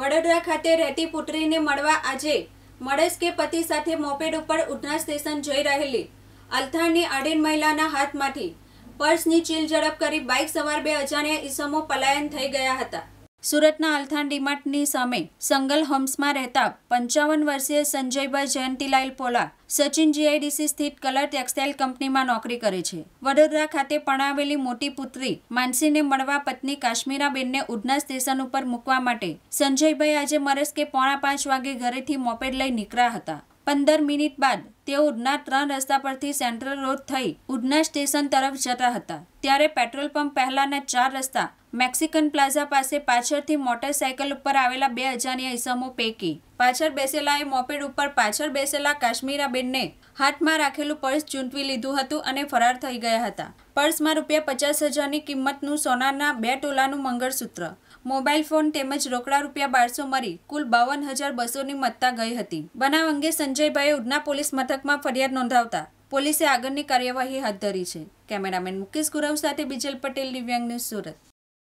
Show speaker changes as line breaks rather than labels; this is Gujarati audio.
વડોદરા ખાતે રહેતી પુત્રીને મળવા આજે મળેશ કે પતિ સાથે મોપેડ ઉપર ઉધના સ્ટેશન જઈ રહેલી અલથાણની અડીન મહિલાના હાથમાંથી પર્સની ચીલ ઝડપ કરી બાઇક સવાર બે અજાણ્યા ઈસમો પલાયન થઈ ગયા હતા સુરતના અલથાણ ડીમાર્ટની સામે સંગલ હોમ્સમાં રહેતા પંચાવન વર્ષીય સંજયભાઈ જયંતિલાલ પોલા સચિન જીઆઈડીસી સ્થિત કલર ટેક્સટાઇલ કંપનીમાં નોકરી કરે છે વડોદરા ખાતે પરણાવેલી મોટી પુત્રી માનસીને મળવા પત્ની કાશ્મીરાબેનને ઉધના સ્ટેશન ઉપર મૂકવા માટે સંજયભાઈ આજે મરસ કે પોણા પાંચ વાગે ઘરેથી મોપેડ લઈ નીકળ્યા હતા પંદર મિનિટ બાદ તેઓ ઉડના ત્રણ રસ્તા પરથી સેન્ટ્રલ રોડ થઈ ઉડના સ્ટેશન તરફ જતા હતા ત્યારે પેટ્રોલ પંપ પહેલાના ચાર રસ્તા મેક્સિકન પ્લાઝા પાસે પાછળથી મોટરસાયકલ ઉપર આવેલા બે અજાણ્યા ઇસમો પૈકી પાછળ બેસેલાએ મોપેડ ઉપર પાછળ બેસેલા કાશ્મીરા બેનને હાથમાં રાખેલું પર્સ ચૂંટવી લીધું હતું અને ફરાર થઈ ગયા હતા પર્સમાં રૂપિયા પચાસ હજારની કિંમતનું સોનાના બે ટોલાનું મંગળસૂત્ર મોબાઈલ ફોન તેમજ રોકડા રૂપિયા બારસો મળી કુલ બાવન હજાર બસોની મતતા ગઈ હતી બનાવ અંગે સંજયભાઈએ ઉધના પોલીસ મથકમાં ફરિયાદ નોંધાવતા પોલીસે આગળની કાર્યવાહી હાથ ધરી છે કેમેરામેન મુકેશ ગુરવ સાથે બીજલ પટેલ દિવ્યાંગ ન્યૂઝ સુરત